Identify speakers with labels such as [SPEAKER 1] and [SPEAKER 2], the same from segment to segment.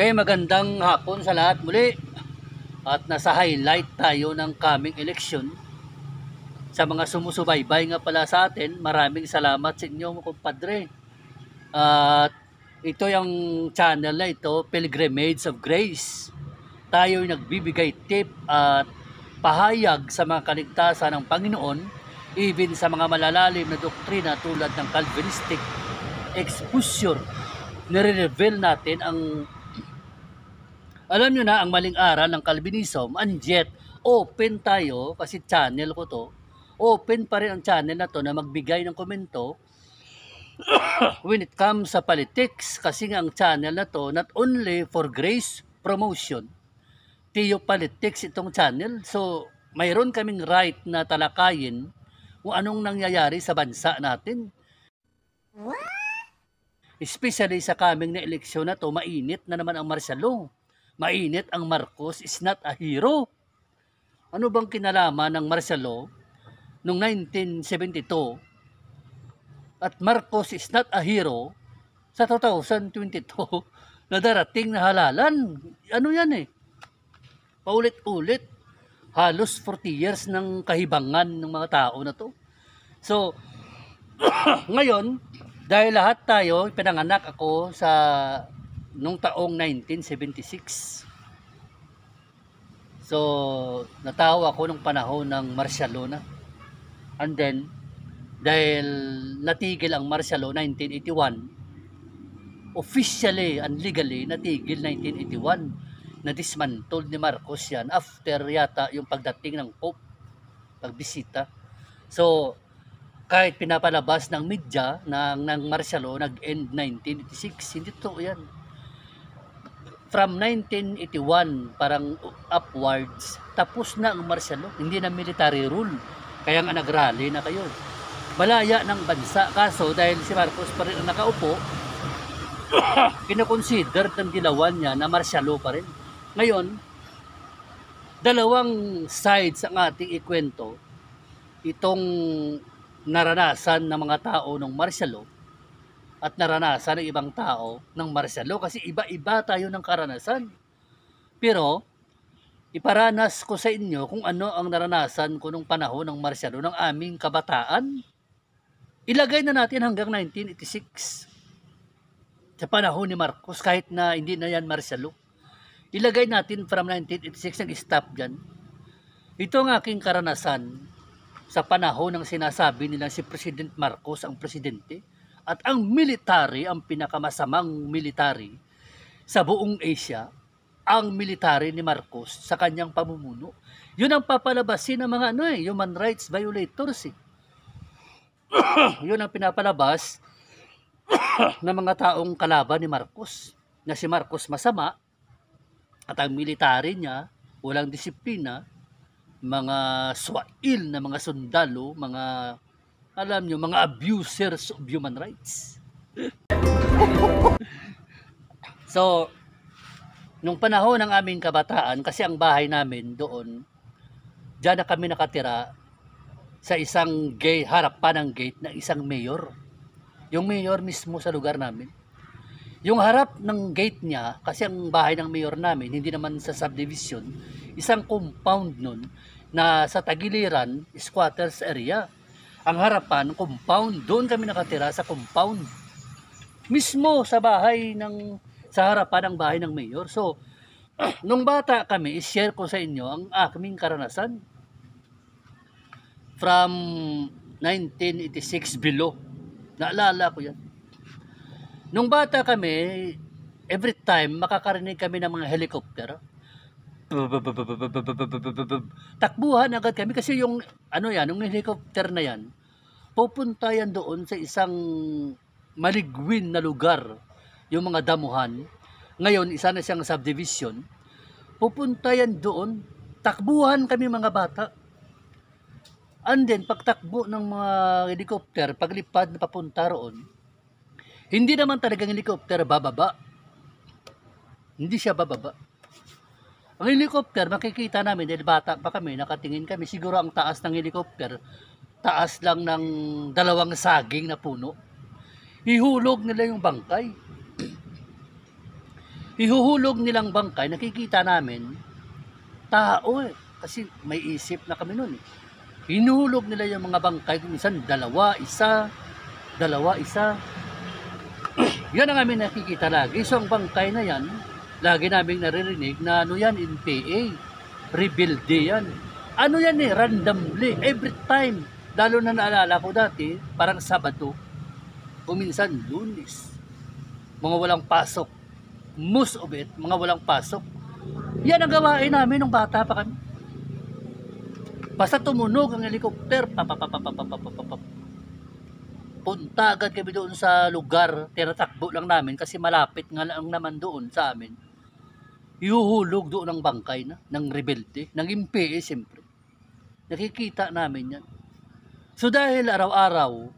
[SPEAKER 1] Okay, magandang hapon sa lahat muli. At nasa highlight tayo ng coming election. Sa mga sumusubaybay nga pala sa atin, maraming salamat sa inyo mga kumpadre. At ito yung channel na ito, Pilgrimage of Grace. Tayo nagbibigay tip at pahayag sa mga kaligtasan ng Panginoon, even sa mga malalalim na doktrina tulad ng Calvinistic exposure, nire-reveal natin ang alam nyo na ang maling aral ng Calvinism, anjet, open tayo, kasi channel ko to, open pa rin ang channel na to na magbigay ng komento when it comes sa politics, kasi nga ang channel na to, not only for grace promotion, Theo Politics itong channel. So, mayroon kaming right na talakayin kung anong nangyayari sa bansa natin. What? Especially sa kaming na eleksyon na to, mainit na naman ang martial mainit ang Marcos is not a hero. Ano bang kinalaman ng Marcelo noong 1972 at Marcos is not a hero sa 2022 na darating na halalan. Ano yan eh? Paulit-ulit. Halos 40 years ng kahibangan ng mga tao na to. So, ngayon, dahil lahat tayo, pinanganak ako sa nung taong 1976. So, natawa ako nung panahon ng martial law And then, dahil natigil ang martial law 1981, officially and legally natigil 1981, na dismantled ni Marcos yan after yata yung pagdating ng Pope, pagbisita. So, kahit pinapalabas ng media ng, ng martial law, nag-end 1986, hindi to yan from 1981 parang upwards tapos na ang martial law hindi na military rule kaya nga nagrally na kayo malaya ng bansa kaso dahil si Marcos pa rin ang nakaupo kinoconsider ng dilawan niya na martial law pa rin ngayon dalawang sides ang ating ikwento itong naranasan ng mga tao ng martial law at naranasan ng ibang tao ng Marcelo kasi iba-iba tayo ng karanasan. Pero, iparanas ko sa inyo kung ano ang naranasan ko nung panahon ng Marcelo ng aming kabataan. Ilagay na natin hanggang 1986 sa panahon ni Marcos kahit na hindi na yan Marcelo. Ilagay natin from 1986 nag-stop dyan. Ito ang aking karanasan sa panahon ng sinasabi nila si President Marcos ang presidente at ang military, ang pinakamasamang military sa buong Asia, ang military ni Marcos sa kanyang pamumuno. Yun ang papalabasin ng mga ano eh, human rights violators eh. yun ang pinapalabas ng mga taong kalaban ni Marcos. Na si Marcos masama at ang military niya walang disiplina, mga swail na mga sundalo, mga alam nyo, mga abusers of human rights. so, nung panahon ng aming kabataan, kasi ang bahay namin doon, dyan na kami nakatira sa isang gate, pa ng gate na isang mayor. Yung mayor mismo sa lugar namin. Yung harap ng gate niya, kasi ang bahay ng mayor namin, hindi naman sa subdivision, isang compound nun na sa Tagiliran, squatters area ang harapan compound. Doon kami nakatira sa compound. Mismo sa bahay ng sa harapan ng bahay ng mayor. So, nung bata kami, i-share ko sa inyo ang aking karanasan from 1986 below. Naalala ko yan. Nung bata kami, every time makakarinig kami ng mga helicopter, takbuhan agad kami kasi yung ano yan, yung helicopter na yan, pupunta yan doon sa isang maligwin na lugar, yung mga damuhan. Ngayon, isa na siyang subdivision. Pupunta yan doon, takbuhan kami mga bata. And then, pagtakbo ng mga helicopter, paglipad na papunta roon, hindi naman talagang helicopter bababa. Hindi siya bababa. Ang helicopter, makikita namin dahil bata pa kami, nakatingin kami. Siguro ang taas ng helicopter, taas lang ng dalawang saging na puno. Ihulog nila yung bangkay. Ihuhulog nilang bangkay, nakikita namin, tao eh. Kasi may isip na kami noon eh. Hinuhulog nila yung mga bangkay, kung isang dalawa, isa, dalawa, isa. yan ang namin nakikita lagi. So ang bangkay na yan, lagi namin naririnig na ano yan, NPA, rebuild day yan. Ano yan eh, randomly, every time Lalo na naalala ko dati, parang Sabado, kuminsan Lunes, mga walang pasok. Most of it, mga walang pasok. Yan ang gawain namin nung bata pa kami. Basta tumunog ang helicopter, papapapapapapapapap. Punta agad kami doon sa lugar, tinatakbo lang namin kasi malapit nga lang naman doon sa amin. Yuhulog doon ang bangkay na, ng rebelde, ng impee siyempre. Nakikita namin yan. So dahil araw-araw,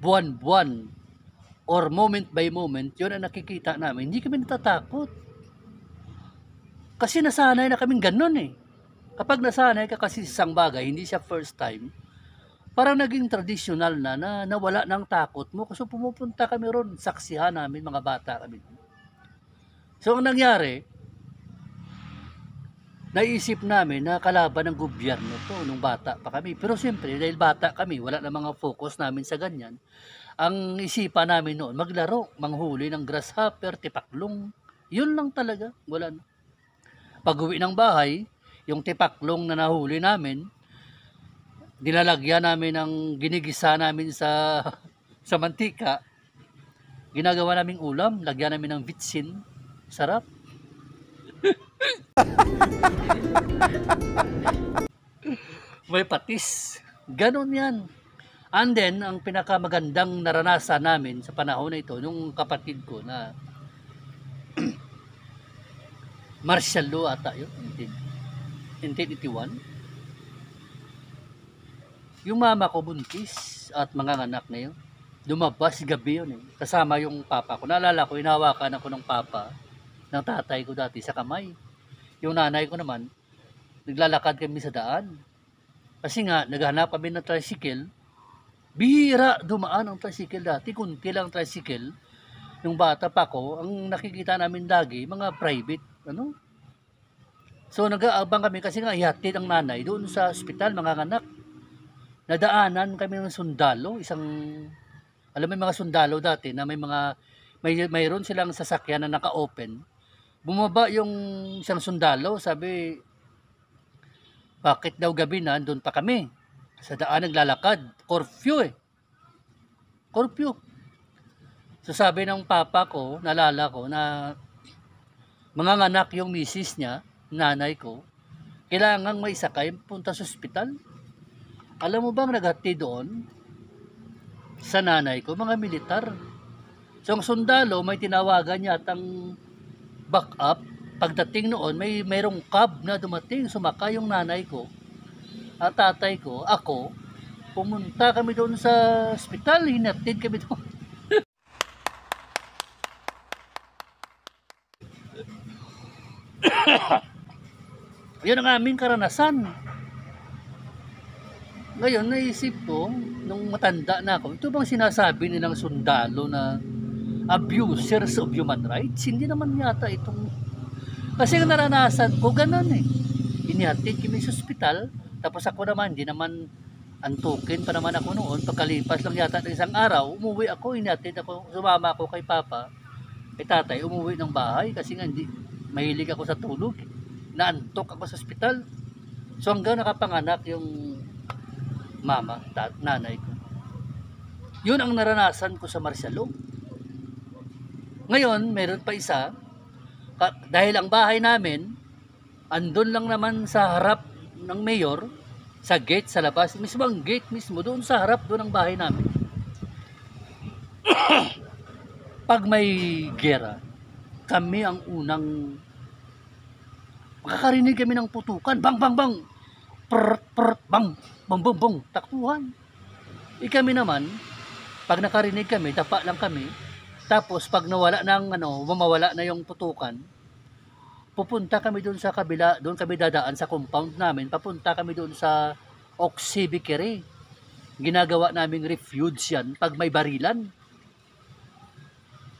[SPEAKER 1] buwan-buwan, or moment by moment, yun ang nakikita namin, hindi kami natatakot. Kasi nasanay na kaming ganun eh. Kapag nasanay ka kasi isang bagay, hindi siya first time, parang naging traditional na, na nawala ng takot mo. Kasi pumupunta kami ron, saksihan namin, mga bata kami. So ang nangyari, naisip namin na kalaban ng gobyerno to nung bata pa kami. Pero siyempre, dahil bata kami, wala na mga focus namin sa ganyan. Ang isipan namin noon, maglaro, manghuli ng grasshopper, tipaklong. Yun lang talaga, wala na. Pag uwi ng bahay, yung tipaklong na nahuli namin, nilalagyan namin ng ginigisa namin sa sa mantika. Ginagawa naming ulam, lagyan namin ng vitsin. Sarap. May patis. Ganon yan. And then, ang pinakamagandang naranasan namin sa panahon na ito, nung kapatid ko na martial law ata yun, 1981. Yung mama ko buntis at mga anak na yun, lumabas gabi yun eh. Kasama yung papa ko. Naalala ko, inawakan ako ng papa, ng tatay ko dati sa kamay yung nanay ko naman, naglalakad kami sa daan. Kasi nga, naghanap kami ng tricycle. Bihira dumaan ang tricycle dati. Kunti lang tricycle. Nung bata pa ko, ang nakikita namin lagi, mga private. Ano? So nag-aabang kami kasi nga ihatid ang nanay doon sa ospital, mga anak. Nadaanan kami ng sundalo, isang alam mo mga sundalo dati na may mga may mayroon silang sasakyan na naka-open Bumaba yung isang sundalo, sabi, bakit daw gabi na doon pa kami? Sa daan naglalakad, curfew eh. Curfew. So sabi ng papa ko, nalala ko na mga anak yung misis niya, nanay ko, kailangan may sakay punta sa ospital. Alam mo bang naghati doon sa nanay ko, mga militar. So ang sundalo may tinawagan yatang back up. Pagdating noon, may merong cab na dumating, sumaka yung nanay ko at tatay ko, ako. Pumunta kami doon sa ospital, hinatid kami doon. Yun ang aming karanasan. Ngayon, naisip ko, nung matanda na ako, ito bang sinasabi nilang sundalo na abusers of human rights? Hindi naman yata itong... Kasi ang naranasan ko, ganun eh. Inihatid kami sa ospital, tapos ako naman, hindi naman antukin pa naman ako noon. Pagkalipas lang yata ng isang araw, umuwi ako, inihatid ako, sumama ako kay Papa. Eh tatay, umuwi ng bahay kasi nga hindi, mahilig ako sa tulog. Naantok ako sa ospital. So hanggang nakapanganak yung mama, tat, nanay ko. Yun ang naranasan ko sa Marcelo. Ngayon, meron pa isa. Dahil ang bahay namin, andun lang naman sa harap ng mayor, sa gate, sa labas, mismo ang gate mismo, doon sa harap, doon ang bahay namin. Pag may gera, kami ang unang makakarinig kami ng putukan. Bang, bang, bang! Prrt, prrt, bang! Bang, bang, bang! Taktuhan! E eh, kami naman, pag nakarinig kami, tapa lang kami, tapos pag nawala ng ano, mamawala na yung putukan, pupunta kami doon sa kabila, doon kami dadaan sa compound namin, papunta kami doon sa Oxibikere. Ginagawa naming refuge yan pag may barilan.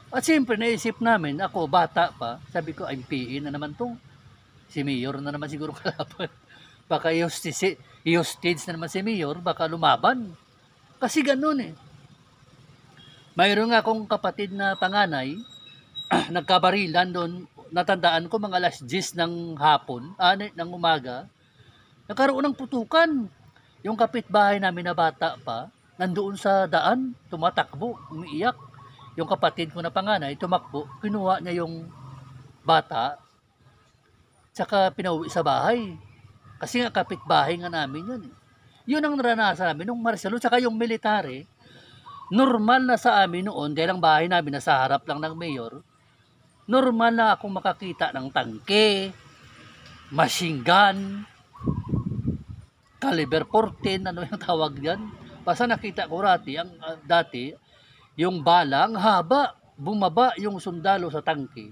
[SPEAKER 1] At siyempre naisip namin, ako bata pa, sabi ko, MPA e na naman to. Si Mayor na naman siguro kalaban. baka i-hostage na naman si Mayor, baka lumaban. Kasi ganun eh. Mayroon akong kapatid na panganay, nagkabarilan doon, natandaan ko mga alas 10 ng hapon, ah, ng umaga, nagkaroon ng putukan. Yung kapitbahay namin na bata pa, nandoon sa daan, tumatakbo, umiiyak. Yung kapatid ko na panganay, tumakbo, kinuha niya yung bata, tsaka pinauwi sa bahay. Kasi nga kapitbahay nga namin yun. Eh. Yun ang naranasan namin nung Marcelo, tsaka yung military, normal na sa amin noon, dahil ang bahay namin nasa harap lang ng mayor, normal na akong makakita ng tangke, machine gun, caliber 14, ano yung tawag yan. Basta nakita ko rati, ang, uh, dati, yung bala, ang haba, bumaba yung sundalo sa tangke.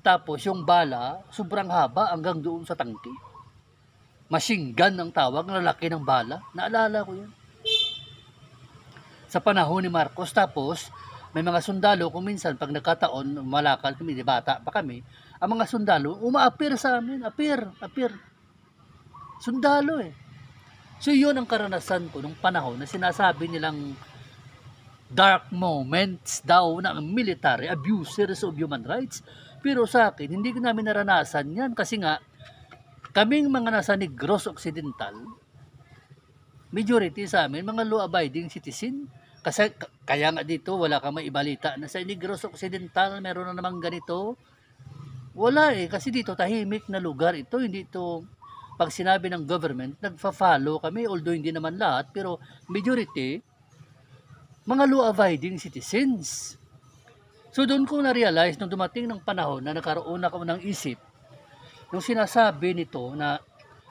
[SPEAKER 1] Tapos yung bala, sobrang haba hanggang doon sa tangke. Machine gun ang tawag, ng lalaki ng bala. Naalala ko yan sa panahon ni Marcos. Tapos, may mga sundalo kung minsan pag nagkataon, malakal kami, di bata pa kami, ang mga sundalo, umaapir sa amin, apir, apir. Sundalo eh. So yun ang karanasan ko nung panahon na sinasabi nilang dark moments daw ng military abusers of human rights. Pero sa akin, hindi ko namin naranasan yan kasi nga, kaming mga nasa Negros Occidental, majority sa amin, mga law-abiding citizen, kasi kaya nga dito wala kang maibalita na sa Negros Occidental meron na namang ganito. Wala eh kasi dito tahimik na lugar ito, hindi ito pag sinabi ng government, nagfa-follow kami although hindi naman lahat pero majority mga law abiding citizens. So doon ko na-realize nung dumating ng panahon na nagkaroon ako ng isip nung sinasabi nito na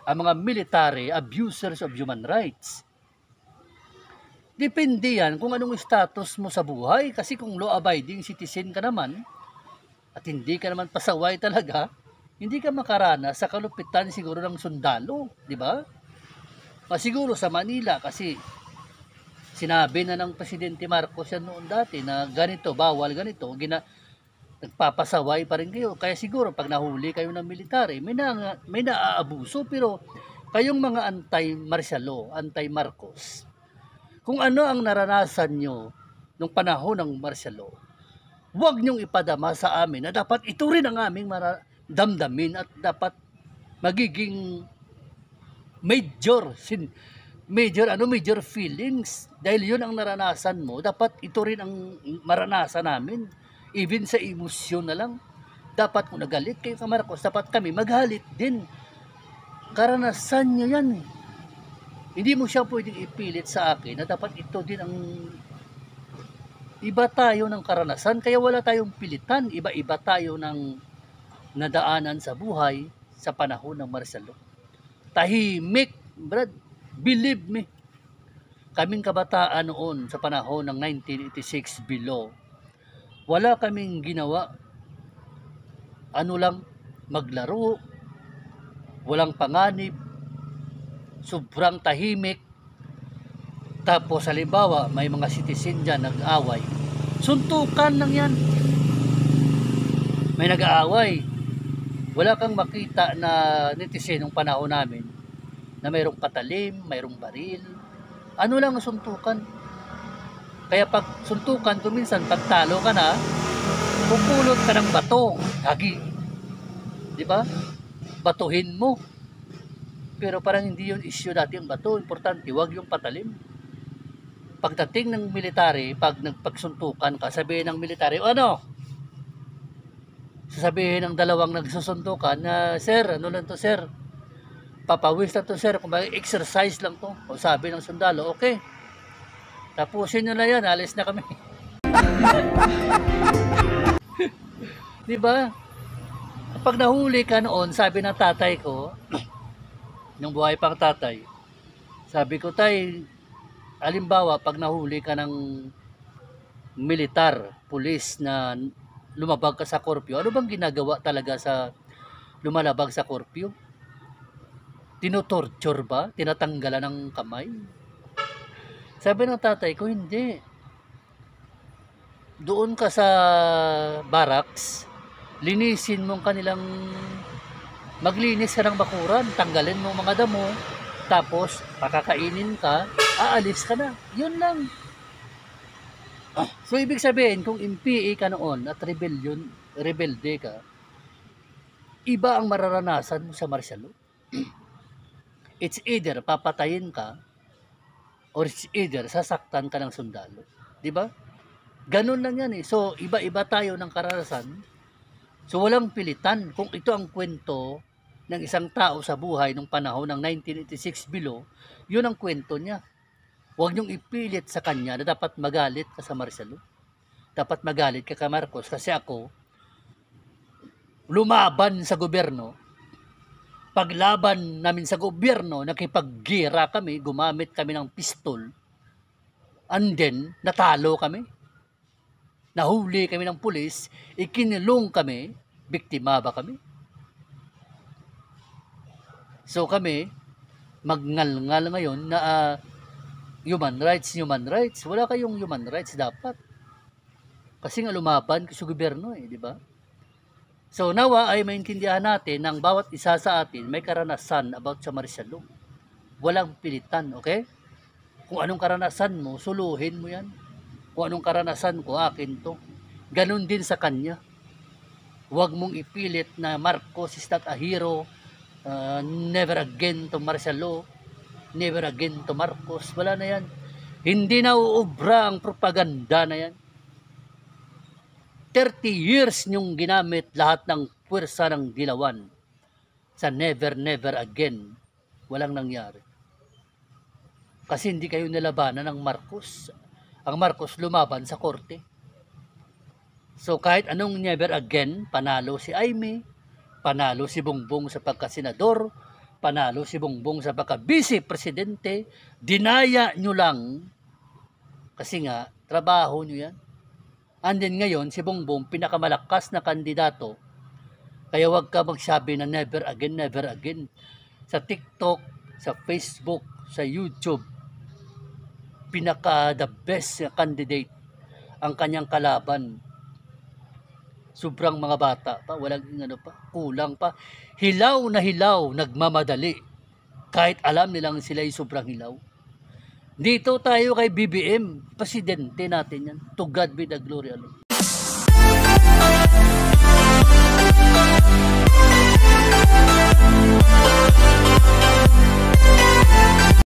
[SPEAKER 1] ang mga military abusers of human rights Depende yan kung anong status mo sa buhay kasi kung law-abiding citizen ka naman at hindi ka naman pasaway talaga, hindi ka makarana sa kalupitan siguro ng sundalo, di ba? Masiguro ah, sa Manila kasi sinabi na ng Presidente Marcos yan noon dati na ganito, bawal ganito, gina, nagpapasaway pa rin kayo. Kaya siguro pag nahuli kayo ng military, may, na, may naaabuso pero kayong mga anti-martial law, anti-Marcos, kung ano ang naranasan nyo nung panahon ng martial law, huwag nyong ipadama sa amin na dapat ito rin ang aming damdamin at dapat magiging major sin major ano major feelings dahil yun ang naranasan mo dapat ito rin ang maranasan namin even sa emosyon na lang dapat kung nagalit kayo kamarkos dapat kami maghalit din karanasan nyo yan eh hindi mo siya pwedeng ipilit sa akin na dapat ito din ang iba tayo ng karanasan kaya wala tayong pilitan iba-iba tayo ng nadaanan sa buhay sa panahon ng Marcelo tahimik brad believe me kaming kabataan noon sa panahon ng 1986 below wala kaming ginawa ano lang maglaro walang panganib sobrang tahimik tapos halimbawa may mga citizen dyan nag aaway suntukan lang yan may nag-aaway wala kang makita na netizen nung panahon namin na mayroong katalim, mayroong baril ano lang suntukan kaya pag suntukan doon pag talo ka na pupulot ka ng bato lagi di ba batuhin mo pero parang hindi yun issue dati ang bato. Importante, wag yung patalim. Pagdating ng military, pag nagpagsuntukan ka, sabihin ng military, o ano? Sasabihin ng dalawang nagsusuntukan na, Sir, ano lang to, Sir? Papawis na to, Sir. Kung exercise lang to. O sabi ng sundalo, okay. Tapusin nyo na yan, alis na kami. di ba? Pag nahuli ka noon, sabi ng tatay ko, nung buhay pang tatay, sabi ko, tay, alimbawa, pag nahuli ka ng militar, pulis na lumabag ka sa korpyo, ano bang ginagawa talaga sa lumalabag sa korpyo? Tinotorture ba? Tinatanggalan ng kamay? Sabi ng tatay ko, hindi. Doon ka sa barracks, linisin mong kanilang maglinis ka ng bakuran, tanggalin mo mga damo, tapos pakakainin ka, aalis ka na. Yun lang. so ibig sabihin, kung MPA e ka noon at rebellion, rebelde ka, iba ang mararanasan mo sa martial law. It's either papatayin ka or it's either sasaktan ka ng sundalo. 'Di ba? Ganun lang 'yan eh. So iba-iba tayo ng karanasan So walang pilitan kung ito ang kwento ng isang tao sa buhay nung panahon ng 1986 below, yun ang kwento niya. Huwag niyong ipilit sa kanya na dapat magalit ka sa Marcelo. Dapat magalit ka ka Marcos kasi ako lumaban sa gobyerno. Paglaban namin sa gobyerno, nakipaggira kami, gumamit kami ng pistol. And then, natalo kami nahuli kami ng pulis, ikinilong kami, biktima ba kami? So kami, magngalngal ngayon na uh, human rights, human rights. Wala kayong human rights dapat. Kasi nga lumaban sa gobyerno eh, di ba? So nawa ay maintindihan natin ng bawat isa sa atin may karanasan about sa Marisalong. Walang pilitan, okay? Kung anong karanasan mo, suluhin mo yan kung anong karanasan ko, akin to. Ganon din sa kanya. Huwag mong ipilit na Marcos is not a hero, uh, never again to Marcelo, never again to Marcos. Wala na yan. Hindi na uubra ang propaganda na yan. 30 years niyong ginamit lahat ng puwersa ng dilawan sa never never again. Walang nangyari. Kasi hindi kayo nilabanan ng Marcos ang Marcos lumaban sa korte. So kahit anong never again, panalo si Aimee, panalo si Bongbong sa pagkasenador, panalo si Bongbong sa pagka-vice presidente, dinaya nyo lang kasi nga trabaho nyo yan. And then ngayon, si Bongbong pinakamalakas na kandidato. Kaya huwag ka magsabi na never again, never again. Sa TikTok, sa Facebook, sa YouTube, pinaka the best candidate ang kanyang kalaban. Sobrang mga bata pa, walang ano pa, kulang pa. Hilaw na hilaw, nagmamadali. Kahit alam nilang sila ay sobrang hilaw. Dito tayo kay BBM, presidente natin yan. To God be the glory alone. Thank you.